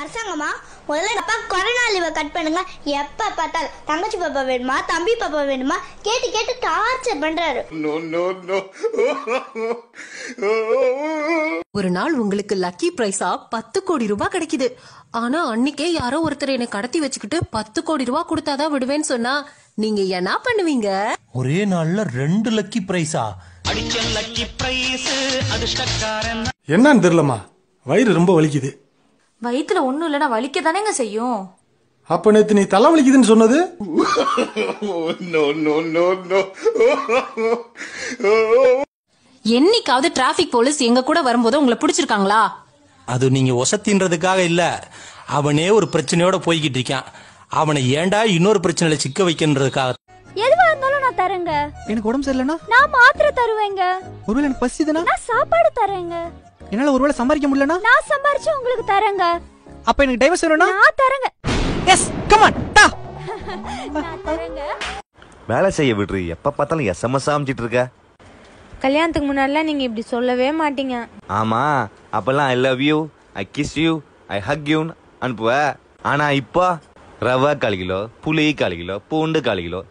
அரசாங்கமா முதல்ல அப்பா corona லீவை cut பண்ணுங்க எப்ப பார்த்தாலும் தங்கச்சி பாப்பா வேணுமா தம்பி பாப்பா வேணுமா கேட்டு கேட்டு டார்ச்சர் பண்றாரு ஒரு நாள் உங்களுக்கு லக்கி பிரைஸா பத்து கோடி ரூபாய் கிடைக்குது ஆனா அன்னைக்கே யாரோ ஒருத்தர் என்னை கடத்தி வச்சுக்கிட்டு பத்து கோடி ரூபாய் கொடுத்தாதான் விடுவேன்னு சொன்னா நீங்க என்ன பண்ணுவீங்க ஒரே நாள்ல ரெண்டு லக்கி பிரைஸா என்னன்னு தெரியலமா வயிறு ரொம்ப வலிக்குது வயித்துல ஒண்ணும் இல்லைன்னா வலிக்க தானேங்க செய்யும் அப்ப நேத்து நீ தலை வலிக்குதுன்னு சொன்னது என்னைக்காவது டிராபிக் போலீஸ் எங்க கூட வரும்போது உங்களை பிடிச்சிருக்காங்களா அது நீங்க ஒசத்தின்றதுக்காக இல்ல அவனே ஒரு பிரச்சனையோட போய்கிட்டு இருக்கான் அவனை ஏண்டா இன்னொரு பிரச்சனையில சிக்க வைக்கன்றதுக்காக எதுவா இருந்தாலும் நான் தரேங்க எனக்கு உடம்பு சரியில்லைன்னா நான் மாத்திரை தருவேங்க ஒருவேளை எனக்கு பசிதுன்னா நான் சாப்பாடு தரேங்க என்னால ஒருவேளை சம்பாதிக்க முடியலனா நான் சம்பாரிச்சு உங்களுக்கு தரேங்க அப்ப எனக்கு டைவர்ஸ் வேணும்னா நான் தரேங்க எஸ் கம் ஆன் டா நான் தரேங்க வேலை செய்ய விடுறீ எப்ப பார்த்தாலும் எஸ்எம்எஸ் அமைச்சிட்டு இருக்க கல்யாணத்துக்கு முன்னாடிலாம் நீங்க இப்படி சொல்லவே மாட்டீங்க ஆமா அப்பெல்லாம் I love you I kiss you I hug you அனுப்புவ ஆனா இப்போ ரவை காலி கிலோ புளி காலி கிலோ பூண்டு காலி கிலோ